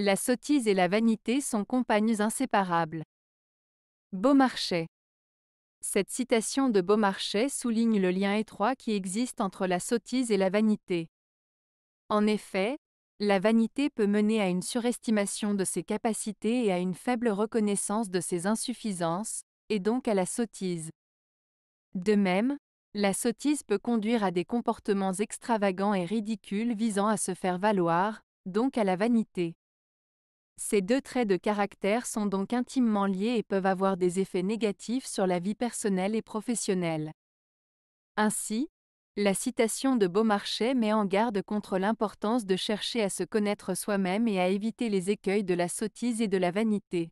La sottise et la vanité sont compagnes inséparables. Beaumarchais. Cette citation de Beaumarchais souligne le lien étroit qui existe entre la sottise et la vanité. En effet, la vanité peut mener à une surestimation de ses capacités et à une faible reconnaissance de ses insuffisances, et donc à la sottise. De même, la sottise peut conduire à des comportements extravagants et ridicules visant à se faire valoir, donc à la vanité. Ces deux traits de caractère sont donc intimement liés et peuvent avoir des effets négatifs sur la vie personnelle et professionnelle. Ainsi, la citation de Beaumarchais met en garde contre l'importance de chercher à se connaître soi-même et à éviter les écueils de la sottise et de la vanité.